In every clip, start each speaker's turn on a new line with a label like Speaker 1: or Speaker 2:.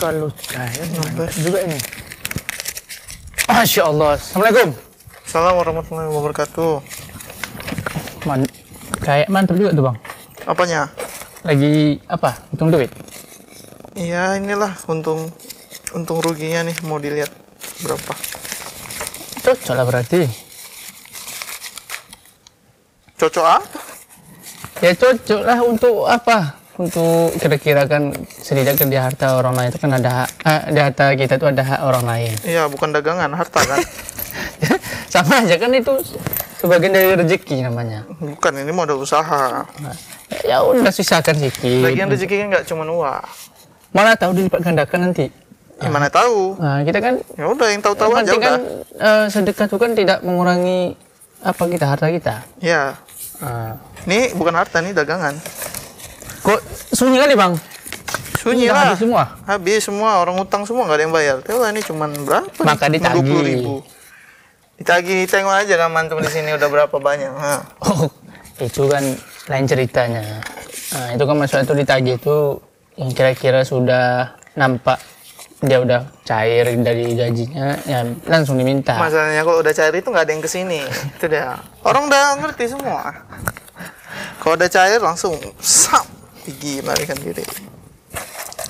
Speaker 1: kalau saya sampai juga ini. Masya Allah. Assalamualaikum. Assalamualaikum warahmatullahi wabarakatuh.
Speaker 2: Man, kayak mantep juga
Speaker 1: tuh bang. Apanya? Lagi apa? Untung duit? Iya inilah untung untung ruginya nih mau dilihat berapa. Cocok lah berarti. Cocok apa?
Speaker 2: Ya cocok lah untuk apa? untuk kira-kira kan setidaknya kan di harta orang lain itu kan ada hak, eh, di harta kita itu ada hak orang lain.
Speaker 1: Iya, bukan dagangan, harta kan. Sama aja kan itu
Speaker 2: sebagian dari rezeki namanya.
Speaker 1: Bukan, ini modal usaha. Nah, ya udah sisakan sedikit. Bagian rezekinya nggak cuma uang. Mana tahu dilipat gandakan nanti. Ya, mana tahu. Nah, kita kan ya udah yang tahu-tahu aja kan, udah. Uh, eh, sedekah
Speaker 2: itu kan tidak mengurangi apa kita harta kita.
Speaker 1: Iya. Uh. Ini bukan harta, ini dagangan.
Speaker 2: Kok sunyi kali bang? Sunyi lah. Habis semua.
Speaker 1: Habis semua orang utang semua nggak ada yang bayar. Tahu ini cuma berapa? Maka ditagih. puluh ribu. ditagi tengok aja kan mantum di sini udah berapa banyak.
Speaker 2: Oh, itu kan lain ceritanya. Nah, itu kan maksudnya itu ditagi itu yang kira-kira sudah nampak dia udah cair dari gajinya ya langsung diminta
Speaker 1: masalahnya kok udah cair itu nggak ada yang kesini itu dia orang udah ngerti semua kalau udah cair langsung sap tinggi larikan diri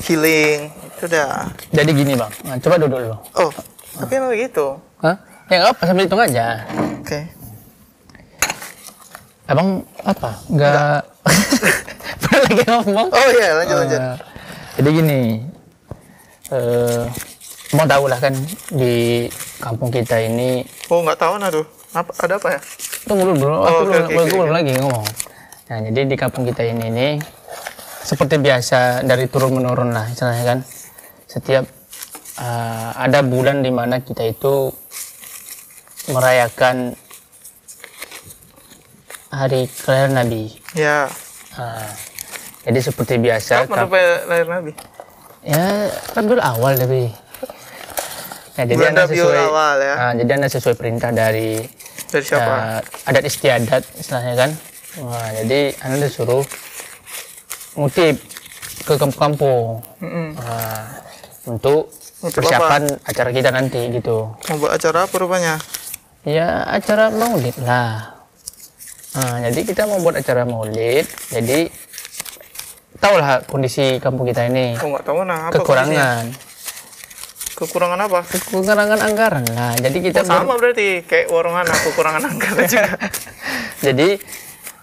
Speaker 1: healing sudah.
Speaker 2: jadi gini bang nah, coba duduk dulu
Speaker 1: oh tapi emang begitu Hah? ya nggak apa sambil
Speaker 2: hitung aja oke okay. abang apa nggak pernah lagi ngomong oh iya lanjut uh, lanjut eh, jadi gini uh, eh, mau tahu lah kan di kampung kita ini oh
Speaker 1: nggak tahu nah tuh apa ada apa ya
Speaker 2: tunggu dulu bro oh, aku okay, okay, okay, lagi ngomong nah jadi di kampung kita ini nih seperti biasa dari turun menurun lah istilahnya kan setiap uh, ada bulan dimana kita itu merayakan hari kelahiran Nabi
Speaker 1: ya uh, jadi
Speaker 2: seperti biasa kapan lahir Nabi ya Rabiul kan awal tapi ya, jadi Bulan anda sesuai awal, ya. Uh, jadi anda sesuai perintah dari dari siapa? Uh, adat istiadat istilahnya kan. Wah, jadi anda disuruh ngutip ke kampung mm-hmm. uh, ah, untuk Ngutip persiapan apa? acara kita nanti gitu. Mau buat acara apa rupanya? Ya acara maulid lah. Uh, jadi kita mau buat acara maulid. Jadi tahulah kondisi kampung kita ini. Oh,
Speaker 1: nggak tahu nah apa kekurangan.
Speaker 2: Kondisinya? Kekurangan apa? Kekurangan anggaran lah. Jadi kita oh, sama
Speaker 1: ber... berarti kayak warungan aku kekurangan anggaran juga.
Speaker 2: jadi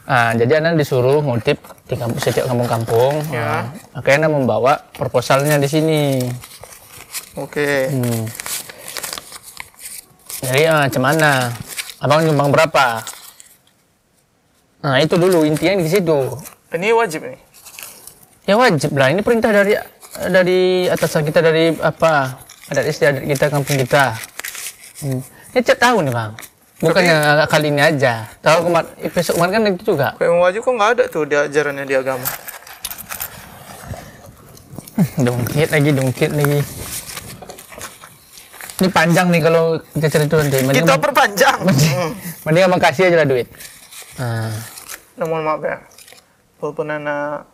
Speaker 2: Nah, jadi Anda disuruh ngutip di kampung, setiap kampung-kampung. Ya. Nah, makanya Anda membawa proposalnya di sini. Oke. Hmm. Jadi eh, macam mana? Abang nyumbang berapa? Nah, itu dulu intinya di situ.
Speaker 1: Ini wajib nih.
Speaker 2: Ya wajib lah. Ini perintah dari eh, dari atasan kita dari apa? Adat istiadat kita kampung kita. Hmm. Ini cek tahun nih, Bang. Bukan Tapi, yang kali ini aja. Tahu kemarin eh, besok kemarin kan itu juga.
Speaker 1: Kayak wajib kok nggak ada tuh diajarannya di agama.
Speaker 2: Hmm, dongkit lagi, dongkit lagi. Ini panjang nih kalau kita cerita nanti. kita
Speaker 1: perpanjang. Mending, hmm. mending makasih aja lah duit. Ah. Nah. Mohon maaf ya. Walaupun anak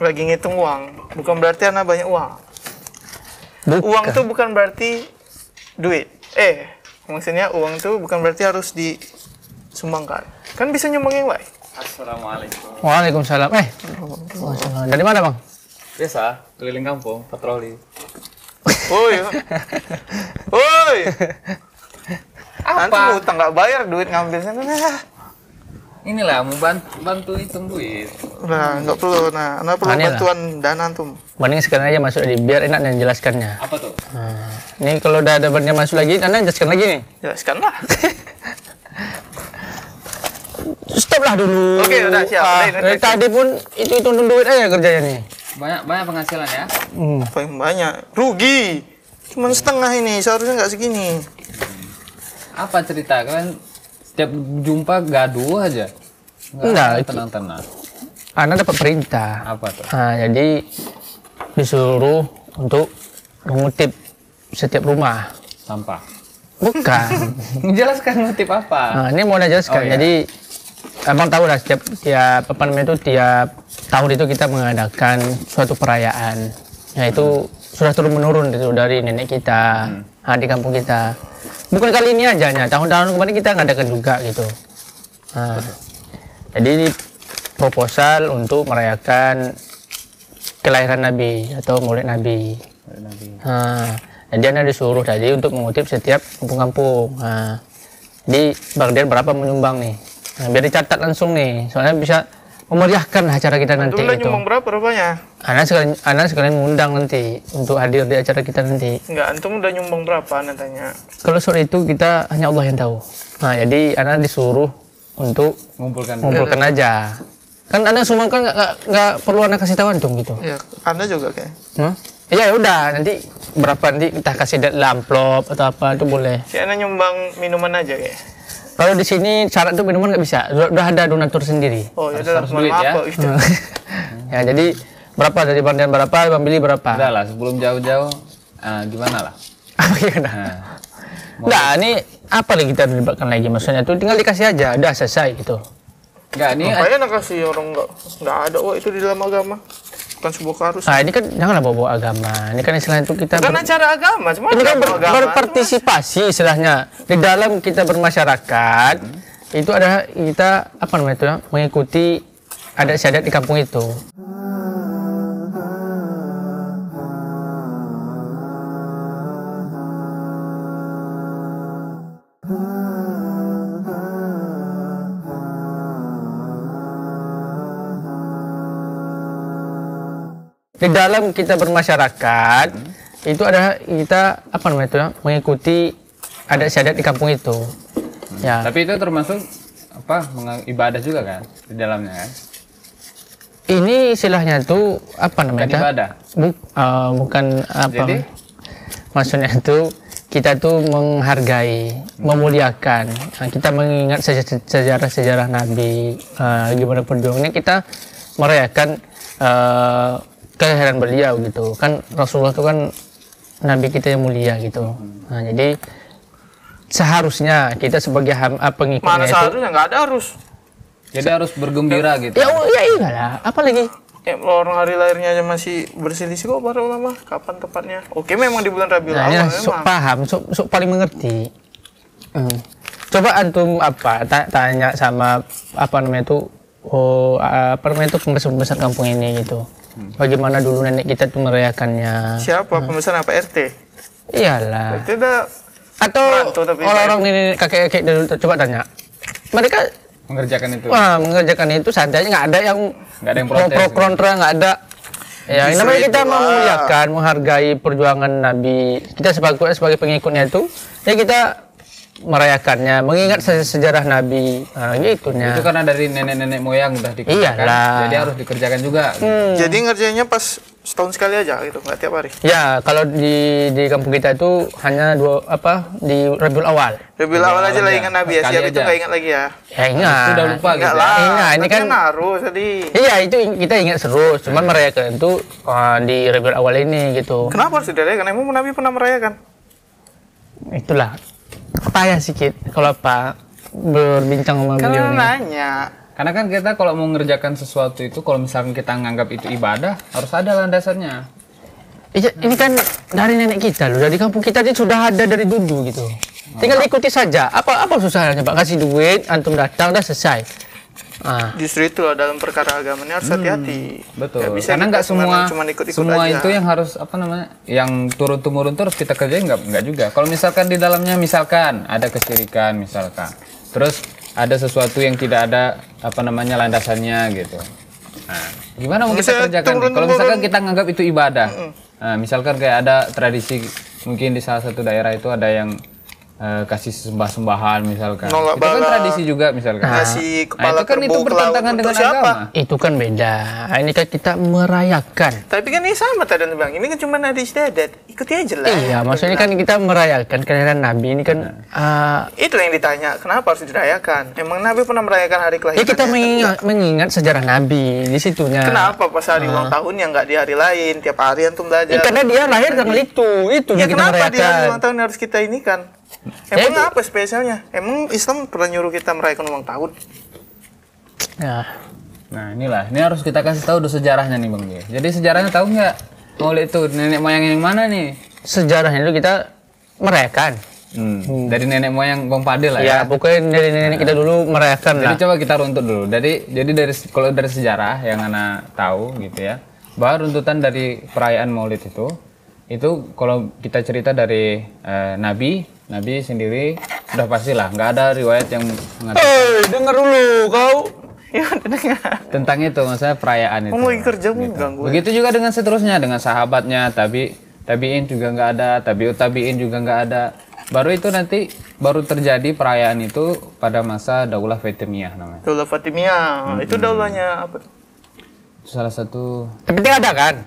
Speaker 1: lagi ngitung uang, bukan berarti anak banyak uang. Buka. Uang tuh bukan berarti duit. Eh, maksudnya uang tuh bukan berarti harus disumbangkan kan bisa nyumbang yang lain
Speaker 3: Assalamualaikum.
Speaker 2: Waalaikumsalam. Eh, Waalaikumsalam. dari mana bang? Biasa, keliling kampung, patroli. Woi,
Speaker 3: woi. Apa? Antum
Speaker 1: utang nggak bayar duit ngambilnya. Nah inilah mau bantu itu duit. Nah, nggak perlu. Nah, nggak perlu Anil bantuan dana tuh?
Speaker 2: Mending sekarang aja masuk di biar enak dan jelaskannya.
Speaker 1: Apa tuh? Nah,
Speaker 2: ini kalau udah ada bannya masuk lagi, nana jelaskan lagi nih.
Speaker 1: Jelaskanlah. Stop lah dulu. Oke, udah siap. Ah, dari tadi pun itu itu duit aja kerjanya nih.
Speaker 3: Banyak banyak penghasilan ya.
Speaker 1: Hmm. Paling banyak. Rugi. Cuman setengah ini, seharusnya nggak segini.
Speaker 3: Apa cerita kan? tiap jumpa gaduh aja.
Speaker 1: Enggak, tenang-tenang.
Speaker 2: Anak dapat perintah. Apa tuh? Nah, jadi disuruh untuk mengutip setiap rumah sampah. Bukan.
Speaker 3: jelaskan ngutip apa?
Speaker 2: Nah, ini mau jelaskan. Oh, iya. Jadi abang tahu lah setiap tiap apa namanya itu tiap tahun itu kita mengadakan suatu perayaan yaitu sudah turun menurun itu dari nenek kita hmm. di kampung kita bukan kali ini aja nih tahun-tahun kemarin kita ngadakan juga gitu nah, jadi ini proposal untuk merayakan kelahiran Nabi atau Maulid Nabi. Nabi. Nah, jadi anda disuruh tadi untuk mengutip setiap kampung-kampung. Nah, jadi bagian berapa menyumbang nih? Nah, biar dicatat langsung nih, soalnya bisa memeriahkan acara kita nanti Dulu itu. nyumbang berapa rupanya? Anak sekalian, anak sekalian mengundang nanti untuk hadir di acara kita nanti.
Speaker 1: Enggak, antum udah nyumbang berapa anak tanya?
Speaker 2: Kalau sore itu kita hanya Allah yang tahu. Nah, jadi anak disuruh untuk mengumpulkan ngumpulkan ya, aja. Kan anak semua kan nggak perlu anak kasih tahu antum gitu.
Speaker 1: Iya, anak juga kayak. Hmm? Ya udah nanti berapa nanti kita kasih amplop atau apa itu boleh. Si anak nyumbang minuman aja kayak.
Speaker 2: Kalau di sini syarat itu minuman nggak bisa. Udah, ada donatur sendiri.
Speaker 1: Oh, itu ya harus duit ya. Apa, gitu.
Speaker 2: ya jadi berapa dari bandingan berapa pembeli berapa? Udah lah sebelum jauh-jauh uh, gimana lah? gimana? nah, nah ini apa lagi kita dilibatkan lagi maksudnya tuh tinggal dikasih aja udah selesai gitu.
Speaker 1: Enggak, ini nak kasih orang enggak enggak ada wah itu di dalam agama bukan sebuah keharusan. Nah, ini
Speaker 2: kan janganlah bawa-bawa agama. Ini kan istilah itu kita karena ber... acara
Speaker 1: agama, cuma ini kan ber agama,
Speaker 2: berpartisipasi istilahnya di dalam kita bermasyarakat. Hmm. Itu ada kita apa namanya itu ya, mengikuti adat syadat di kampung itu. di dalam kita bermasyarakat hmm. itu ada kita apa namanya itu mengikuti adat syadat di kampung itu hmm. ya tapi
Speaker 3: itu termasuk apa ibadah juga kan di dalamnya kan
Speaker 2: ini istilahnya itu apa namanya bukan ibadah bu, uh, bukan apa Jadi? maksudnya itu kita tuh menghargai, hmm. memuliakan. Nah, kita mengingat sejarah-sejarah Nabi, uh, gimana perjuangannya kita merayakan uh, keheran beliau gitu kan Rasulullah itu kan nabi kita yang mulia gitu nah jadi seharusnya kita sebagai ah, pengikutnya
Speaker 3: Mana itu seharusnya nggak ada harus jadi harus bergembira ya, gitu ya oh, ya iya
Speaker 2: lah
Speaker 1: apalagi ya, orang hari lahirnya aja masih berselisih kok para ulama kapan tepatnya oke memang di bulan Rabiul nah, ya, so,
Speaker 2: paham so, so, paling mengerti hmm. coba antum apa ta tanya sama apa namanya itu oh, apa namanya itu pembesar-pembesar kampung ini gitu Bagaimana dulu nenek kita tuh merayakannya. Siapa
Speaker 1: hmm. pemesan apa RT?
Speaker 2: Iyalah.
Speaker 1: Tidak atau orang-orang ini gitu. kakek-kakek
Speaker 2: dulu coba tanya. Mereka mengerjakan itu. Wah, mengerjakan itu saja nggak ada yang nggak ada yang protes. Pro kontra nggak ada. Ya, namanya kita memuliakan, menghargai perjuangan Nabi. Kita sebagai sebagai pengikutnya itu, ya kita merayakannya, mengingat sejarah Nabi, nah, gitu ya. Itu karena
Speaker 3: dari nenek-nenek moyang udah dikerjakan, Iyalah.
Speaker 2: jadi harus
Speaker 1: dikerjakan juga. Hmm. Jadi ngerjainnya pas setahun sekali aja gitu, nggak tiap hari?
Speaker 2: Ya, kalau di di kampung kita itu hanya dua apa di Rabiul Awal.
Speaker 1: Rabiul Awal, awal aja lah ingat Nabi ya, siap itu nggak ingat lagi ya? Ya ingat. Sudah lupa gitu ingat gitu. Lah. Ingat, ini kan harus kan tadi.
Speaker 2: Iya, itu kita ingat terus, cuman merayakan itu uh, di Rabiul Awal ini gitu. Kenapa sih dari Karena Emang Nabi pernah merayakan? Itulah payah sedikit kalau
Speaker 3: Pak berbincang sama Karena beliau. Karena nanya. Karena kan kita kalau mau ngerjakan sesuatu
Speaker 2: itu kalau misalkan kita nganggap itu ibadah
Speaker 3: harus ada landasannya.
Speaker 1: Iya, ini kan
Speaker 2: dari nenek kita loh, dari kampung kita ini sudah ada dari dulu gitu. Tinggal oh. ikuti saja. Apa apa susahnya Pak? Kasih duit, antum datang, udah selesai Ah.
Speaker 1: Justru itu loh dalam perkara agama ini harus hmm, hati-hati. betul. Gak bisa Karena nggak semua cuma ikut -ikut semua aja. itu yang harus apa namanya
Speaker 2: yang
Speaker 3: turun temurun terus kita kerjain nggak nggak juga. Kalau misalkan di dalamnya misalkan ada kesirikan misalkan, terus ada sesuatu yang tidak ada apa namanya landasannya gitu. Nah, gimana mau kita kerjakan? Kalau misalkan kita nganggap itu ibadah, nah, misalkan kayak ada tradisi mungkin di salah satu daerah itu ada yang Eh, kasih sembah-sembahan misalkan. Nolak itu kan tradisi
Speaker 1: juga misalkan. Kasih nah, kepala nah, itu kan itu bertentangan dengan siapa? agama.
Speaker 2: Itu kan beda. Nah, ini kan kita merayakan.
Speaker 1: Tapi kan ini sama tadi Bang. Ini kan cuma hadis dadat. Ikuti aja lah. Iya,
Speaker 2: maksudnya kan kita merayakan kelahiran Nabi ini kan nah. uh,
Speaker 1: itu yang ditanya, kenapa harus dirayakan? Emang Nabi pernah merayakan hari kelahiran? Ya kita
Speaker 2: mengingat, mengingat sejarah Nabi di situnya. Kenapa
Speaker 1: pas hari ah. ulang uh. tahun yang nggak di hari lain, tiap hari antum belajar? Ya, karena dia lahir tanggal itu,
Speaker 2: itu ya, yang kita kenapa merayakan. di hari ulang
Speaker 1: tahun harus kita ini kan? Emang apa spesialnya? Emang Islam pernah nyuruh kita merayakan ulang tahun?
Speaker 3: Nah, nah inilah, ini harus kita kasih tahu sejarahnya nih Bang Jadi sejarahnya tahu nggak Maulid itu nenek moyang yang mana nih? Sejarahnya itu kita merayakan.
Speaker 2: Hmm. hmm. Dari
Speaker 3: nenek moyang Bang Pade lah ya. Ya, pokoknya dari nenek nah. kita dulu
Speaker 2: merayakan jadi lah.
Speaker 3: coba kita runtut dulu. Jadi jadi dari kalau dari sejarah yang anak tahu gitu ya. Bahwa runtutan dari perayaan Maulid itu itu kalau kita cerita dari uh, Nabi, Nabi sendiri sudah pastilah nggak ada riwayat yang mengatakan.
Speaker 1: Hey,
Speaker 2: denger dulu kau.
Speaker 1: Iya,
Speaker 3: tentang itu maksudnya perayaan itu. Kamu
Speaker 1: lagi kerja gitu. ganggu. Ya?
Speaker 3: Begitu juga dengan seterusnya dengan sahabatnya, tapi tabiin juga nggak ada, tapi tabiin juga nggak ada. Baru itu nanti baru terjadi perayaan itu pada masa Daulah Fatimiyah namanya.
Speaker 1: Daulah Fatimiyah. Hmm. Itu daulahnya apa?
Speaker 3: Itu salah satu. Tapi ada kan?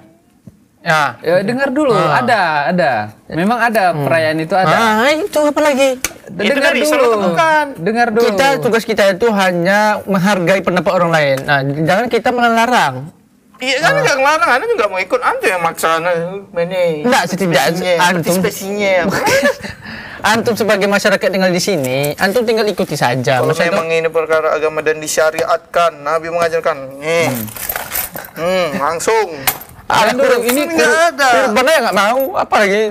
Speaker 3: Ya, ya dengar dulu. Ah. Ada, ada. Memang ada hmm. perayaan itu ada. Ah, itu apa lagi? dengar itu dulu.
Speaker 2: Dengar dulu. Kita tugas kita itu hanya menghargai pendapat orang lain. Nah, jangan kita melarang.
Speaker 1: Iya kan ah. nggak ah. ngelarang, anda juga mau ikut, antum yang maksa ini Enggak, setidaknya antum
Speaker 2: spesinya. antum sebagai masyarakat tinggal di sini, antum tinggal ikuti saja. Kalau Maksud memang
Speaker 1: ini perkara agama dan disyariatkan, Nabi mengajarkan, nih, hmm. hmm, langsung. Ada kurang ini nggak ada. Urban aja ya, nggak
Speaker 2: mau,
Speaker 3: lagi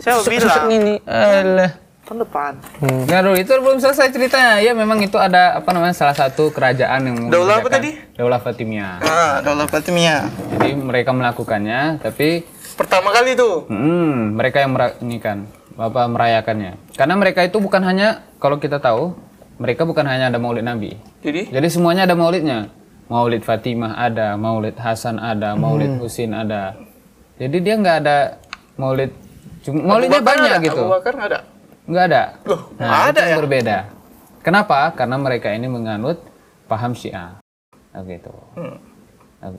Speaker 1: saya bilang ini. Alah depan.
Speaker 3: Hmm. Nah, ya, dulu itu belum selesai ceritanya. Ya memang itu ada apa namanya salah satu kerajaan yang Daulah apa tadi? Daulah Fatimia. Ah, Daulah Fatimia. Jadi mereka melakukannya tapi pertama kali itu. Hmm, mereka yang merayakan apa merayakannya. Karena mereka itu bukan hanya kalau kita tahu mereka bukan hanya ada maulid Nabi. Jadi? Jadi semuanya ada maulidnya. Maulid Fatimah ada, Maulid Hasan ada, Maulid hmm. Husin ada. Jadi dia nggak ada Maulid cuma Maulidnya banyak ada. gitu. Abu Bakar nggak ada. Nggak ada. Loh, nah, ada ya. Berbeda. Kenapa? Karena mereka ini menganut paham Syiah. Nah, gitu.
Speaker 1: Hmm.
Speaker 2: Nah,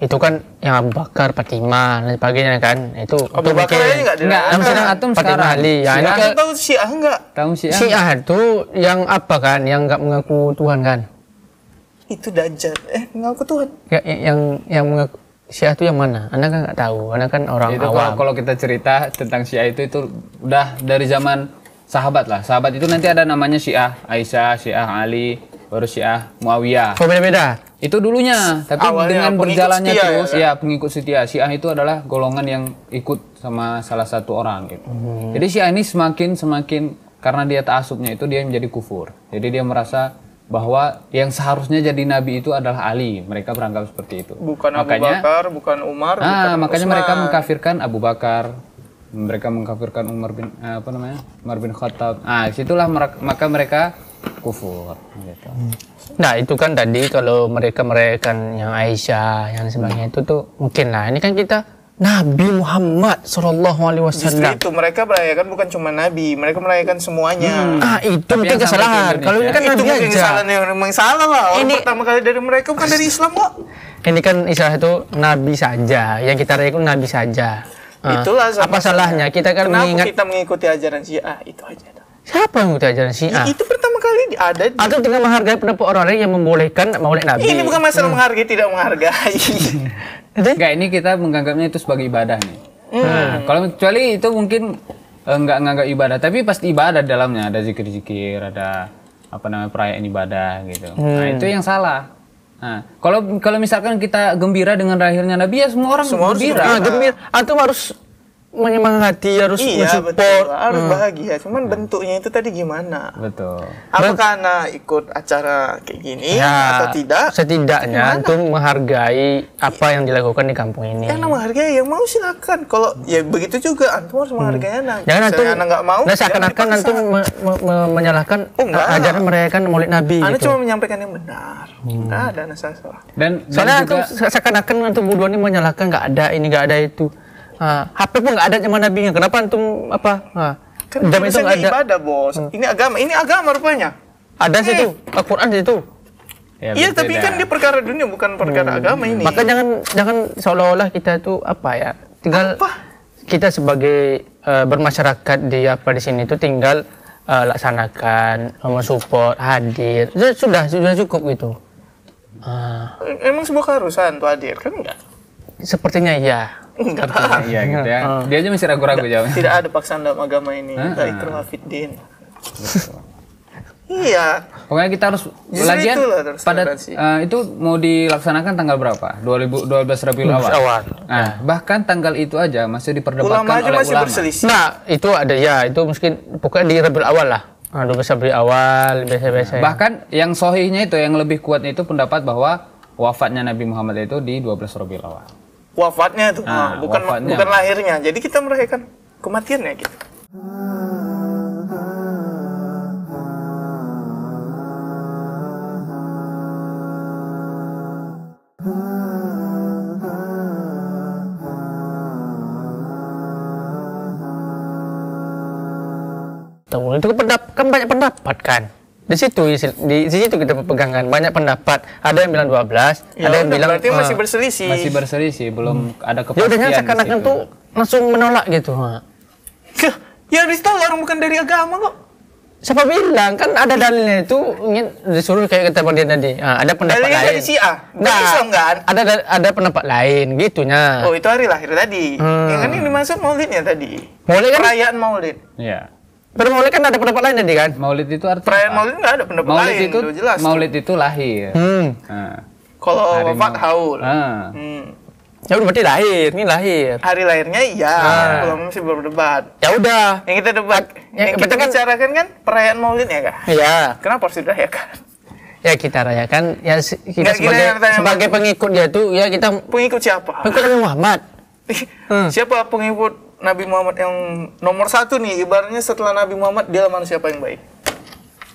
Speaker 2: itu kan yang Abu Bakar, Fatimah dan sebagainya kan itu Abu Bakar aja nggak nggak sekarang atum sekarang Ali ya itu
Speaker 1: tahu Syiah nggak tahu Syiah Syiah
Speaker 2: itu yang apa kan yang nggak mengaku Tuhan kan
Speaker 1: itu dajjal eh ngaku Tuhan
Speaker 2: ya, ya, yang yang mengaku Syiah itu yang mana? Anda kan nggak tahu, Anda kan orang itu awam. Kalau,
Speaker 3: kita cerita tentang Syiah itu itu udah dari zaman sahabat lah. Sahabat itu nanti ada namanya Syiah Aisyah, Syiah Ali, baru Syiah Muawiyah. Oh, beda-beda. Itu dulunya, tapi Awalnya dengan berjalannya setia, ya, terus ya, ya pengikut setia. Syiah itu adalah golongan yang ikut sama salah satu orang gitu. Hmm. Jadi Syiah ini semakin semakin karena dia tak asupnya itu dia menjadi kufur. Jadi dia merasa bahwa yang seharusnya jadi nabi itu adalah Ali. Mereka beranggap seperti itu. Bukan makanya, Abu Bakar,
Speaker 1: bukan Umar, ah, bukan makanya Usman. mereka mengkafirkan
Speaker 3: Abu Bakar. Mereka mengkafirkan Umar bin eh, apa namanya? Umar bin Khattab. Ah, situlah maka mereka
Speaker 2: kufur gitu. Nah, itu kan tadi kalau mereka mereka yang Aisyah yang sebagainya itu tuh mungkin lah ini kan kita Nabi Muhammad Shallallahu Alaihi Wasallam. itu
Speaker 1: mereka merayakan bukan cuma Nabi, mereka merayakan semuanya. Hmm. Ah itu mungkin kesalahan. Kalau ini kan itu Nabi aja. kesalahan yang memang salah lah. Orang ini pertama kali dari mereka bukan dari Islam kok.
Speaker 2: Ini kan istilah itu Nabi saja, yang kita rayakan Nabi saja. Ah. Itulah sama apa salahnya kita kan Kenapa mengingat kita
Speaker 1: mengikuti ajaran Syiah itu aja.
Speaker 2: Siapa yang mengikuti ajaran Syiah? itu pertama kali ada. Di... Atau dengan menghargai pendapat orang lain yang membolehkan maulid Nabi. Ini bukan masalah hmm.
Speaker 1: menghargai tidak menghargai.
Speaker 3: Enggak, ini kita menganggapnya itu sebagai ibadah nih. Hmm. Nah, kalau kecuali itu mungkin enggak eh, nganggap ibadah, tapi pasti ibadah dalamnya ada zikir-zikir, ada apa namanya perayaan ibadah gitu. Nah, hmm. Nah, itu yang salah. Nah, kalau kalau misalkan kita gembira dengan lahirnya Nabi ya semua orang semua gembira. Harus, nah, ah, gembira. Antum harus
Speaker 2: menyemangati harus iya, mensupport betul. Hmm. harus hmm. bahagia
Speaker 1: cuman bentuknya itu tadi gimana betul apakah Bet anak ikut acara kayak gini ya, atau
Speaker 2: tidak setidaknya antum menghargai apa yang dilakukan di kampung ini ya,
Speaker 1: anak menghargai yang mau silakan kalau ya begitu juga antum harus hmm. menghargai hmm. anak jangan antum anak
Speaker 2: nggak mau nah seakan-akan antum me me me menyalahkan oh, ajaran merayakan maulid nabi anak gitu. cuma
Speaker 1: menyampaikan yang benar hmm. Nah, dan, dan salah
Speaker 2: dan, dan soalnya antum seakan-akan antum berdua ini menyalahkan nggak ada ini nggak ada itu Ha. HP pun ada zaman Nabi nya. Kenapa antum apa? Ha. Kan jam itu ada ibadah,
Speaker 1: Bos. Hmm. Ini agama, ini agama rupanya. Ada eh. situ, Al-Qur'an ah, situ. Ya, iya, ya, tapi kan di perkara dunia bukan perkara hmm. agama ini. Maka
Speaker 2: jangan jangan seolah-olah kita itu apa ya? Tinggal apa? kita sebagai uh, bermasyarakat di apa di sini itu tinggal uh, laksanakan, support, hadir. Sudah sudah cukup gitu.
Speaker 1: Uh. Emang sebuah keharusan tuh hadir kan enggak?
Speaker 2: Sepertinya iya.
Speaker 1: Enggak iya, tahu. Iya gitu ya. Uh. Dia aja masih ragu-ragu jawabnya. Tidak ada paksaan dalam agama ini. Tak ikra fiddin.
Speaker 3: Iya. Pokoknya kita harus Justru pada uh, itu mau dilaksanakan tanggal berapa? 2012 Rabiul Awal. Awal. Nah, bahkan tanggal itu aja masih diperdebatkan ulama aja oleh masih ulama. Berselisih. Nah, itu ada ya, itu mungkin pokoknya di Rabiul Awal lah. Aduh, ah, bisa Rabiul Awal biasa-biasa. bahkan yang sohihnya itu yang lebih kuat itu pendapat bahwa wafatnya Nabi Muhammad itu di 12 Rabiul Awal
Speaker 1: wafatnya itu, nah, bukan wafatnya. bukan lahirnya. Jadi kita merayakan kematiannya gitu.
Speaker 2: Tuh, itu kan pendap kan banyak pendapat kan di situ di, di situ kita pegangan banyak pendapat ada yang bilang 12 ya, ada yang bilang berarti uh, masih eh, berselisih masih berselisih belum hmm. ada ya kepastian ya seakan-akan tuh langsung menolak gitu
Speaker 1: ya orang bukan dari agama kok siapa bilang kan ada dalilnya itu ingin
Speaker 2: disuruh kayak kita tadi nah, ada pendapat dalilnya lain dari si A nah, Islam kan ada ada pendapat lain gitunya oh itu
Speaker 1: hari lahir tadi hmm. yang kan ini dimaksud maulidnya tadi
Speaker 2: maulid kan perayaan maulid ya pada maulid kan ada pendapat lain tadi kan? Maulid itu artinya Perayaan
Speaker 1: maulid nggak ada pendapat maulid lain. Itu, itu jelas maulid
Speaker 3: tuh. itu lahir. Hmm. Nah. Kalau wafat haul.
Speaker 2: Ah. Hmm. Ya udah berarti lahir, ini lahir. Hari lahirnya iya, nah. belum
Speaker 1: masih berdebat. Ya udah. Yang kita debat, ah, ya, yang kita, kan, bicarakan kan perayaan maulid ya kak? Iya. Kenapa harus dirayakan?
Speaker 2: ya kita rayakan ya kita Nggak, sebagai sebagai
Speaker 1: pengikut dia tuh ya kita pengikut siapa pengikut Muhammad hmm. siapa pengikut Nabi Muhammad yang nomor satu nih, ibarnya setelah Nabi Muhammad dia manusia yang baik.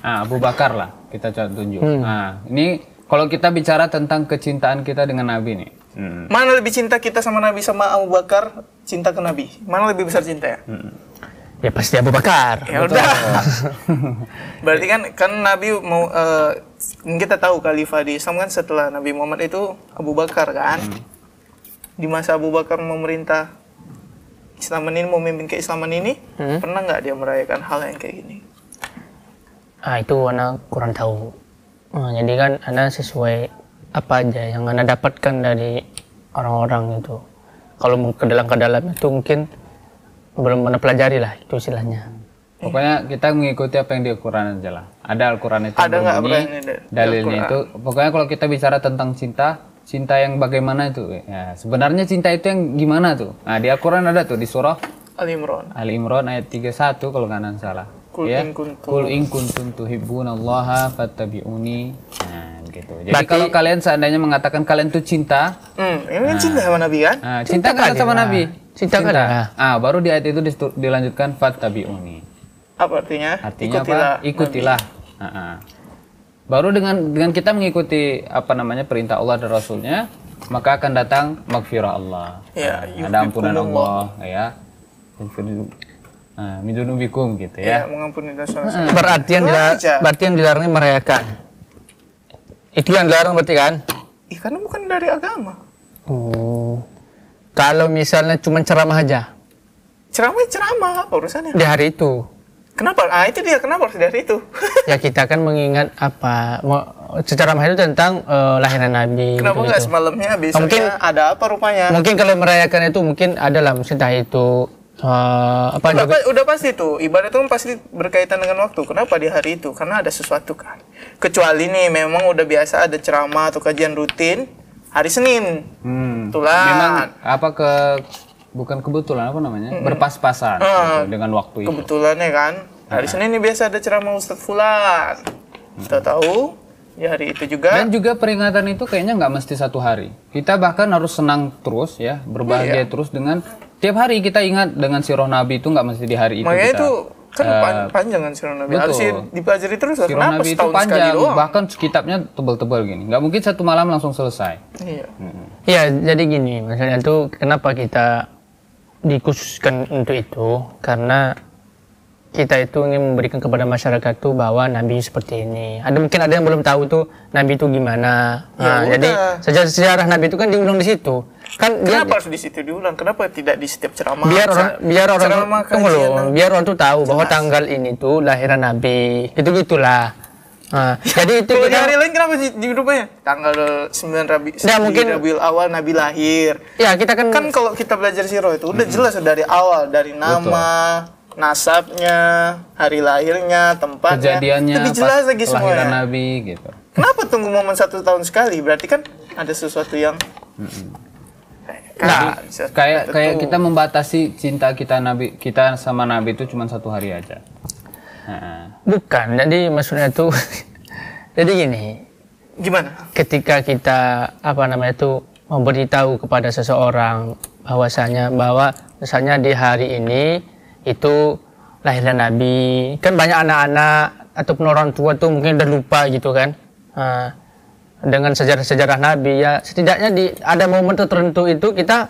Speaker 3: Ah, Abu Bakar lah kita coba tunjuk. Hmm. Nah, ini kalau kita bicara tentang kecintaan kita dengan Nabi nih. Hmm.
Speaker 1: Mana lebih cinta kita sama Nabi sama Abu Bakar cinta ke Nabi? Mana lebih besar cinta ya?
Speaker 2: Hmm. Ya pasti Abu Bakar. Ya udah.
Speaker 1: Berarti kan kan Nabi mau uh, kita tahu khalifah di Islam kan setelah Nabi Muhammad itu Abu Bakar kan. Hmm. Di masa Abu Bakar memerintah Islaman ini mau memimpin keislaman ini hmm? pernah nggak dia merayakan hal yang kayak gini?
Speaker 2: Ah itu Ana kurang tahu. Nah, jadi kan Ana sesuai apa aja yang Ana dapatkan dari orang-orang itu. Kalau ke dalam ke dalam itu mungkin belum pernah pelajari lah itu istilahnya.
Speaker 3: Pokoknya kita mengikuti apa yang di Al-Quran aja lah. Ada Al-Quran itu ada bunyi, dalilnya al itu. Pokoknya kalau kita bicara tentang cinta, cinta yang bagaimana itu? Ya, sebenarnya cinta itu yang gimana tuh? Nah, di Al-Qur'an ada tuh di surah Al Imran. Al Imran ayat 31 kalau nggak salah. Kul ya? in kuntum Kul in kuntum tuhibbunallaha fattabi'uni. Nah, gitu. Jadi Berarti, kalau kalian seandainya mengatakan kalian tuh cinta,
Speaker 1: hmm, ini kan nah, cinta sama Nabi kan? Nah, cinta, cinta kan sama nah. Nabi.
Speaker 3: Cinta, cinta. Kan? Ah, baru di ayat itu dilanjutkan fattabi'uni.
Speaker 1: Apa artinya? Artinya ikutilah apa? Ikutilah.
Speaker 3: nah. Baru dengan dengan kita mengikuti apa namanya perintah Allah dan Rasulnya, maka akan datang maghfirah Allah. Ya, nah, ada ampunan Allah, Allah. ya. Nah, gitu ya. ya
Speaker 1: mengampuni dosa. Hmm. berarti yang dilarang, berarti
Speaker 2: yang dilarang merayakan. Itu yang dilarang berarti kan?
Speaker 1: Iya, karena bukan dari agama.
Speaker 2: Oh. Kalau misalnya cuma ceramah aja.
Speaker 1: Ceramah ya ceramah urusannya. Di hari itu. Kenapa? Ah itu dia kenapa harus dari itu?
Speaker 2: ya kita kan mengingat apa secara mahal tentang uh, lahiran Nabi. Kenapa nggak gitu.
Speaker 1: semalamnya oh, bisa? Mungkin ada apa rupanya? Mungkin kalau merayakan
Speaker 2: itu mungkin adalah mungkin itu uh, apa? Udah, juga?
Speaker 1: udah pasti tuh ibadah itu kan pasti berkaitan dengan waktu. Kenapa di hari itu? Karena ada sesuatu kan. Kecuali nih memang udah biasa ada ceramah atau kajian rutin hari Senin. Hmm. Itulah. Memang
Speaker 3: apa ke bukan kebetulan apa namanya mm -hmm. berpas-pasan uh, gitu, dengan waktu kebetulan, itu. ya kan hari uh Senin ini biasa ada ceramah Ustadz Fulan.
Speaker 1: Kita tahu
Speaker 3: ya hari itu juga. Dan juga peringatan itu kayaknya nggak mesti satu hari. Kita bahkan harus senang terus ya, berbahagia iya. terus dengan tiap hari kita ingat dengan si Roh Nabi itu nggak mesti di hari itu. Makanya kita, itu kan uh, pan eh,
Speaker 1: panjang kan roh Nabi. Betul. Harus dipelajari terus. si Kenapa Nabi itu panjang,
Speaker 3: bahkan kitabnya tebal-tebal gini. Nggak mungkin satu malam langsung selesai.
Speaker 1: Iya. Iya, hmm.
Speaker 2: Ya, jadi gini, misalnya itu kenapa kita dikhususkan untuk itu karena kita itu ingin memberikan kepada masyarakat tuh bahwa Nabi seperti
Speaker 1: ini. Ada mungkin ada yang belum tahu
Speaker 2: tuh Nabi itu gimana. Ya nah, ya, jadi sejarah sejarah Nabi itu kan diulang di situ.
Speaker 1: Kan kenapa dia, harus di situ diulang? Kenapa tidak di setiap ceramah? Biar orang biar orang
Speaker 2: tuh, tunggu biar orang tuh tahu Jelas. bahwa tanggal ini tuh lahiran Nabi. Itu gitulah. Nah, jadi
Speaker 1: itu kita... hari lain kenapa sih di grupnya? Tanggal 9 Rabi, nah, mungkin... Rabi awal Nabi lahir. Ya, kita kan kan kalau kita belajar siro itu udah jelas dari awal dari nama, Betul. nasabnya, hari lahirnya, tempatnya. Kejadiannya lebih jelas lagi semua. Ya. Nabi gitu. Kenapa tunggu momen satu tahun sekali? Berarti kan ada sesuatu yang
Speaker 3: Nah, kayak kayak kita membatasi cinta kita nabi
Speaker 2: kita sama nabi itu cuma satu hari aja. Bukan, jadi maksudnya itu jadi gini. Gimana? Ketika kita apa namanya itu memberitahu kepada seseorang bahwasanya bahwa misalnya di hari ini itu lahirnya Nabi. Kan banyak anak-anak atau orang tua tuh mungkin udah lupa gitu kan. Uh, dengan sejarah-sejarah Nabi ya setidaknya di ada momen tertentu itu kita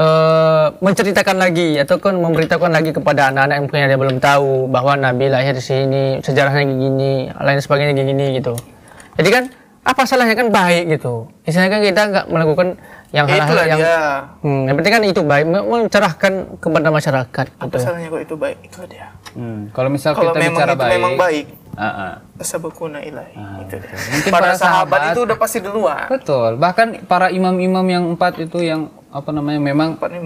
Speaker 2: uh, menceritakan lagi ataupun memberitahukan lagi kepada anak-anak yang punya dia belum tahu bahwa Nabi lahir di sini, sejarahnya gini, lain sebagainya gini gitu. Jadi kan apa salahnya kan baik gitu. Misalnya kan kita nggak melakukan yang hal-hal yang Hmm, yang penting kan itu baik mencerahkan kepada masyarakat.
Speaker 1: Apa gitu. salahnya kok itu baik? Itu dia.
Speaker 2: Hmm, kalau misal kita memang bicara baik, baik,
Speaker 1: Uh -uh. Sabakuna ilahi. Uh, ah, gitu. Mungkin para, sahabat, sahabat itu udah pasti duluan.
Speaker 3: Betul. Bahkan para imam-imam yang empat itu yang apa namanya memang empat ya.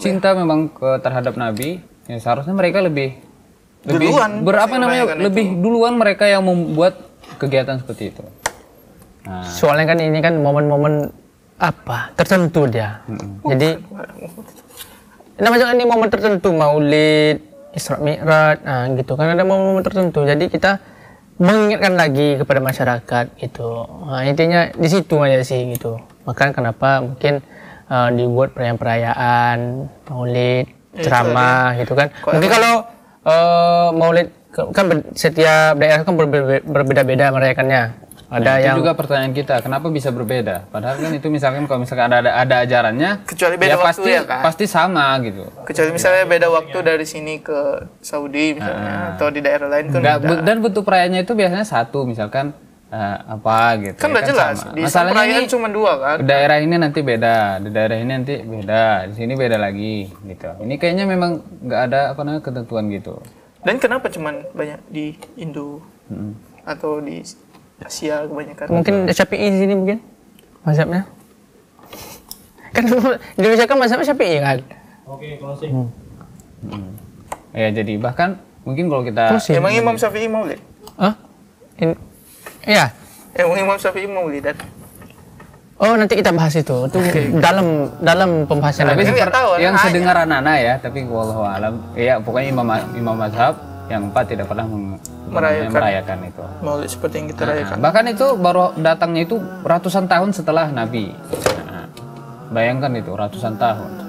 Speaker 3: cinta memang ke, terhadap Nabi.
Speaker 2: Ya seharusnya mereka lebih lebih duluan. Berapa namanya lebih
Speaker 3: itu. duluan mereka yang membuat kegiatan seperti itu.
Speaker 2: Nah. Soalnya kan ini kan momen-momen apa tertentu dia. Mm -hmm. Jadi, nah namanya ini momen tertentu Maulid, Isra Mi'raj nah gitu kan ada momen-momen tertentu jadi kita mengingatkan lagi kepada masyarakat gitu nah, intinya di situ aja sih gitu maka kenapa mungkin uh, dibuat perayaan-perayaan maulid ya, ceramah gitu kan Kok mungkin kalau uh, maulid kan setiap daerah kan berbeda-beda merayakannya
Speaker 3: Nah, ada nah, yang itu juga
Speaker 2: pertanyaan kita, kenapa bisa berbeda? Padahal kan itu misalkan
Speaker 3: kalau misalkan ada ada, ada ajarannya, kecuali beda ya waktu pasti, ya kan? Pasti sama gitu.
Speaker 1: Kecuali misalnya beda waktu dari sini ke Saudi misalnya, nah, atau di daerah lain kan enggak, beda.
Speaker 3: Dan bentuk perayaannya itu biasanya satu misalkan uh, apa gitu. Kan ya, kan jelas, sama. di Masalahnya ini,
Speaker 1: cuma dua kan. Daerah
Speaker 3: ini nanti beda, di daerah ini nanti beda, di sini beda lagi gitu. Ini kayaknya memang nggak ada apa namanya ketentuan gitu.
Speaker 1: Dan kenapa cuman banyak di Indo hmm. atau di Asia kebanyakan. Mungkin
Speaker 2: Syafi'i sini mungkin mazhabnya.
Speaker 1: Kan di Indonesia kan mazhabnya Syafi'i kan. Oke, closing. Hmm.
Speaker 3: hmm. Ya jadi bahkan mungkin kalau kita closing. Ya, ya? iya. Emang Imam
Speaker 1: Syafi'i
Speaker 2: lihat. Hah? In... Ya.
Speaker 3: Emang Imam Syafi'i lihat.
Speaker 2: Oh nanti kita bahas itu. Itu okay. dalam dalam pembahasan. Tapi yang, tahu, yang sedengar anak-anak ya,
Speaker 3: tapi wallahualam. Iya pokoknya imam imam mazhab yang empat tidak pernah meng merayakan, merayakan
Speaker 1: itu. Maulid seperti yang kita nah, rayakan.
Speaker 3: Bahkan itu baru datangnya itu ratusan tahun setelah Nabi. Nah, bayangkan itu ratusan tahun.